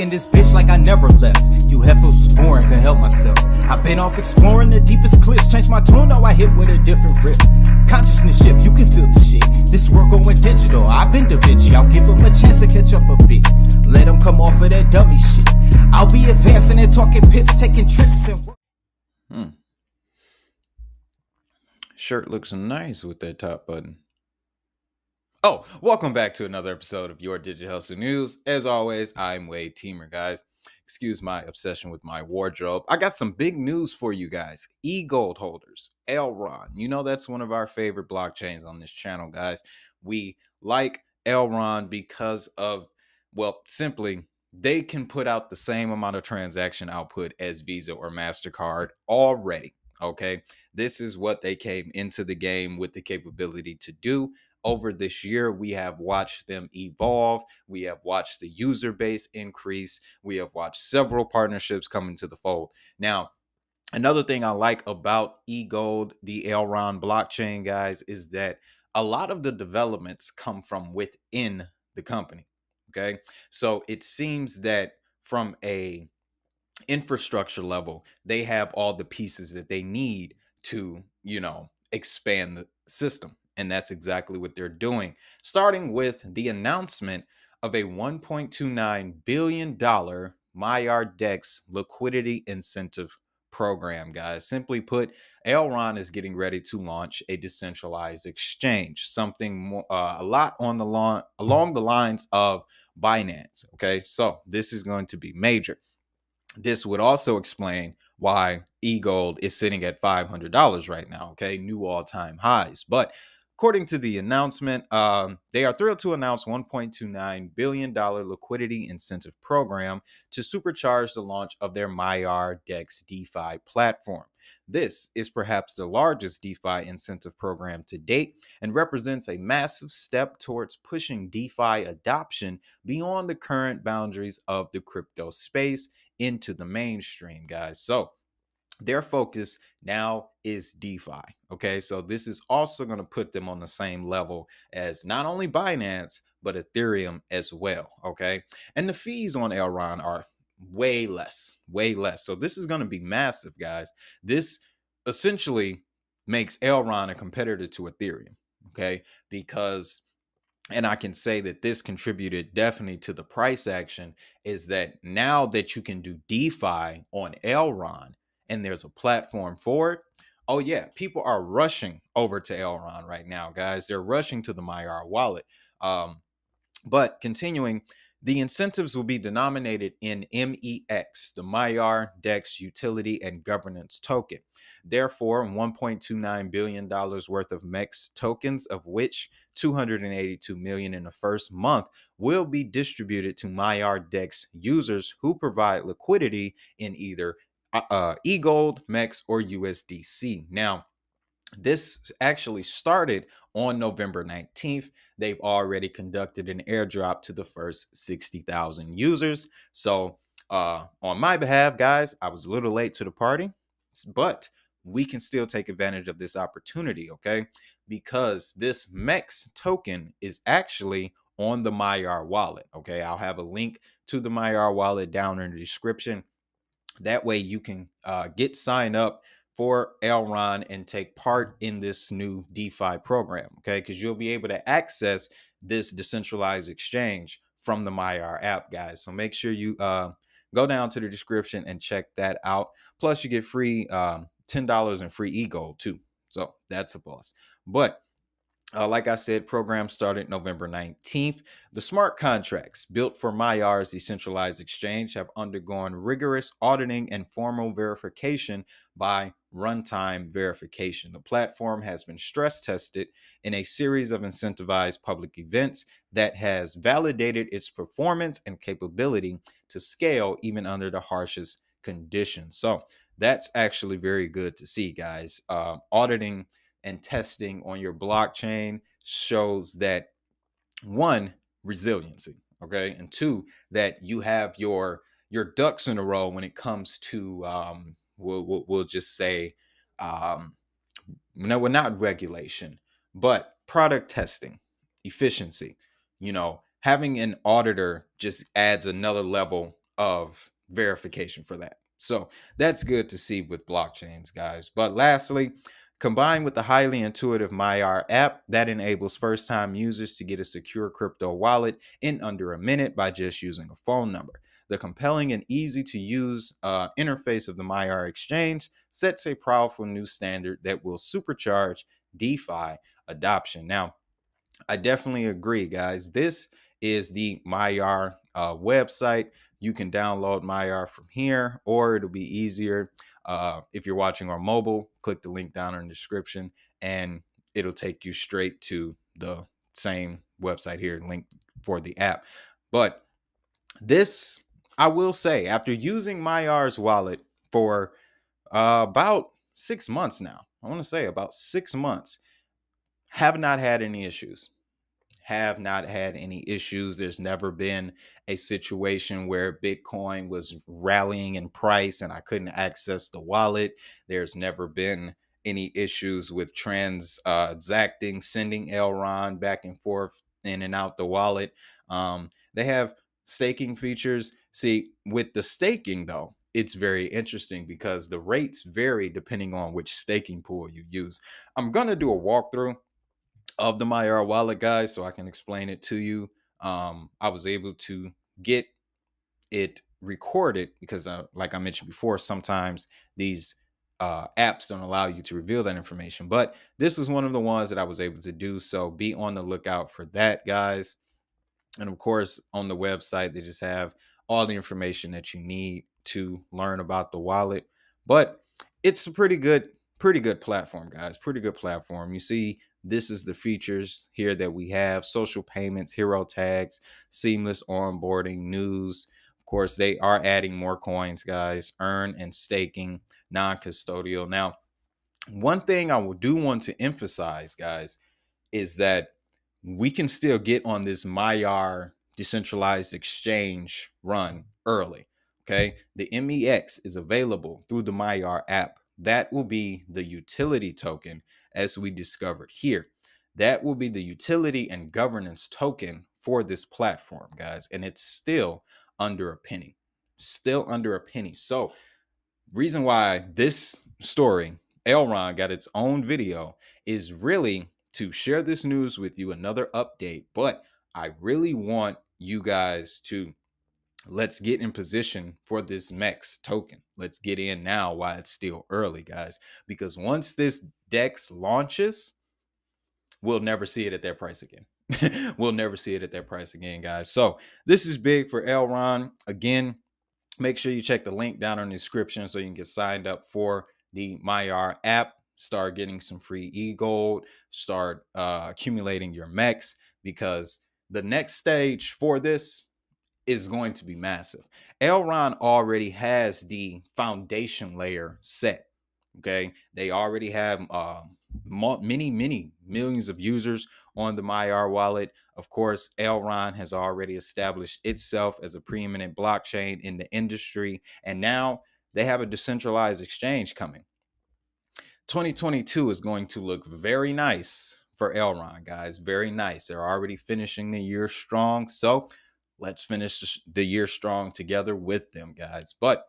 in this bitch like I never left. You heifers scoring can help myself. I've been off exploring the deepest cliffs. Changed my tune, now I hit with a different grip. Consciousness shift, you can feel the shit. This world going digital, I've been Da Vinci. I'll give him a chance to catch up a bit. Let him come off of that dummy shit. I'll be advancing and talking pips, taking trips and. Hmm. Shirt looks nice with that top button. Oh, welcome back to another episode of your Digital health News. As always, I'm Wade Teamer, guys. Excuse my obsession with my wardrobe. I got some big news for you guys. E gold holders, Elron. You know, that's one of our favorite blockchains on this channel, guys. We like Elron because of, well, simply, they can put out the same amount of transaction output as Visa or MasterCard already. Okay. This is what they came into the game with the capability to do over this year, we have watched them evolve. We have watched the user base increase. We have watched several partnerships come into the fold. Now, another thing I like about eGold, the Elron blockchain, guys, is that a lot of the developments come from within the company. Okay. So it seems that from a infrastructure level, they have all the pieces that they need to, you know, expand the system and that's exactly what they're doing, starting with the announcement of a $1.29 billion Myard Dex liquidity incentive program, guys. Simply put, Elron is getting ready to launch a decentralized exchange, something more, uh, a lot on the lawn along the lines of Binance. Okay, so this is going to be major. This would also explain why eGold is sitting at $500 right now, okay? New all-time highs. But According to the announcement, um, they are thrilled to announce $1.29 billion liquidity incentive program to supercharge the launch of their Myar Dex DeFi platform. This is perhaps the largest DeFi incentive program to date and represents a massive step towards pushing DeFi adoption beyond the current boundaries of the crypto space into the mainstream, guys. So, their focus now is DeFi. Okay. So this is also going to put them on the same level as not only Binance, but Ethereum as well. Okay. And the fees on Elron are way less, way less. So this is going to be massive, guys. This essentially makes Elron a competitor to Ethereum. Okay. Because and I can say that this contributed definitely to the price action is that now that you can do DeFi on Elron, and there's a platform for it, oh yeah, people are rushing over to Elrond right now, guys. They're rushing to the Myr wallet. Um, but continuing, the incentives will be denominated in MEX, the Myr DEX utility and governance token. Therefore, $1.29 billion worth of MEX tokens, of which 282 million in the first month, will be distributed to Myr DEX users who provide liquidity in either uh, uh eGold, MEX, or USDC. Now, this actually started on November 19th. They've already conducted an airdrop to the first 60,000 users. So, uh, on my behalf, guys, I was a little late to the party, but we can still take advantage of this opportunity, okay? Because this MEX token is actually on the MyR wallet, okay? I'll have a link to the MyR wallet down in the description that way you can uh, get signed up for Elron and take part in this new DeFi program, okay? Because you'll be able to access this decentralized exchange from the MyR app, guys. So make sure you uh, go down to the description and check that out. Plus, you get free um, $10 and free e gold too. So that's a plus. But uh, like I said, program started November 19th. The smart contracts built for Myars Decentralized Exchange have undergone rigorous auditing and formal verification by runtime verification. The platform has been stress tested in a series of incentivized public events that has validated its performance and capability to scale even under the harshest conditions. So that's actually very good to see, guys. Uh, auditing and testing on your blockchain shows that one, resiliency, okay, and two, that you have your your ducks in a row when it comes to um, we'll, we'll, we'll just say um, no, we're not regulation, but product testing, efficiency. You know, having an auditor just adds another level of verification for that. So that's good to see with blockchains, guys. But lastly, Combined with the highly intuitive MyR app that enables first time users to get a secure crypto wallet in under a minute by just using a phone number. The compelling and easy to use uh, interface of the MyR exchange sets a powerful new standard that will supercharge DeFi adoption. Now, I definitely agree, guys. This is the MyR uh, website. You can download MyR from here, or it'll be easier uh, if you're watching on mobile, click the link down in the description and it'll take you straight to the same website here, link for the app. But this, I will say, after using MyR's wallet for uh, about six months now, I want to say about six months, have not had any issues have not had any issues. There's never been a situation where Bitcoin was rallying in price and I couldn't access the wallet. There's never been any issues with transacting, uh, sending Elron back and forth in and out the wallet. Um, they have staking features. See, with the staking though, it's very interesting because the rates vary depending on which staking pool you use. I'm going to do a walkthrough of the Myra wallet, guys, so I can explain it to you. Um, I was able to get it recorded because, uh, like I mentioned before, sometimes these uh, apps don't allow you to reveal that information. But this was one of the ones that I was able to do. So be on the lookout for that, guys. And of course, on the website, they just have all the information that you need to learn about the wallet. But it's a pretty good, pretty good platform, guys. Pretty good platform. You see this is the features here that we have social payments, hero tags, seamless onboarding, news. Of course, they are adding more coins, guys, earn and staking, non custodial. Now, one thing I do want to emphasize, guys, is that we can still get on this Myar decentralized exchange run early. Okay. The MEX is available through the Myar app that will be the utility token, as we discovered here. That will be the utility and governance token for this platform, guys. And it's still under a penny, still under a penny. So, reason why this story, Elron got its own video, is really to share this news with you, another update. But I really want you guys to let's get in position for this max token. Let's get in now while it's still early, guys, because once this DEX launches, we'll never see it at that price again. we'll never see it at that price again, guys. So this is big for Elron. Again, make sure you check the link down in the description so you can get signed up for the MyR app. Start getting some free e-gold. Start uh, accumulating your max because the next stage for this is going to be massive. Elron already has the foundation layer set. Okay, they already have uh, many, many millions of users on the MyR wallet. Of course, Elron has already established itself as a preeminent blockchain in the industry, and now they have a decentralized exchange coming. 2022 is going to look very nice for Elron, guys. Very nice. They're already finishing the year strong. So Let's finish the year strong together with them, guys. But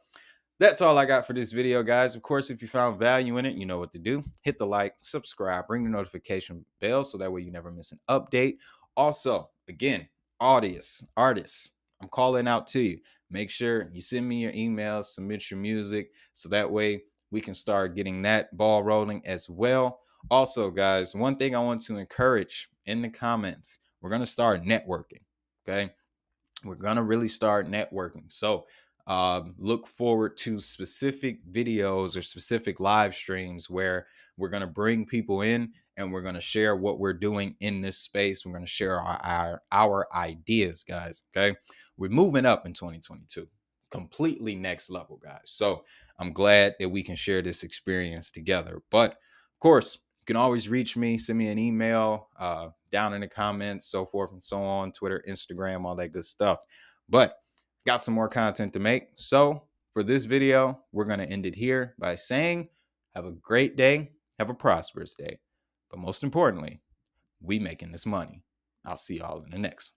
that's all I got for this video, guys. Of course, if you found value in it, you know what to do. Hit the like, subscribe, ring the notification bell so that way you never miss an update. Also, again, audience, artists, I'm calling out to you. Make sure you send me your emails, submit your music, so that way we can start getting that ball rolling as well. Also, guys, one thing I want to encourage in the comments, we're going to start networking. Okay we're going to really start networking. So um, look forward to specific videos or specific live streams where we're going to bring people in and we're going to share what we're doing in this space. We're going to share our, our, our ideas, guys. Okay. We're moving up in 2022, completely next level, guys. So I'm glad that we can share this experience together. But of course, can always reach me, send me an email uh, down in the comments, so forth and so on, Twitter, Instagram, all that good stuff. But got some more content to make. So for this video, we're going to end it here by saying, have a great day, have a prosperous day. But most importantly, we making this money. I'll see y'all in the next.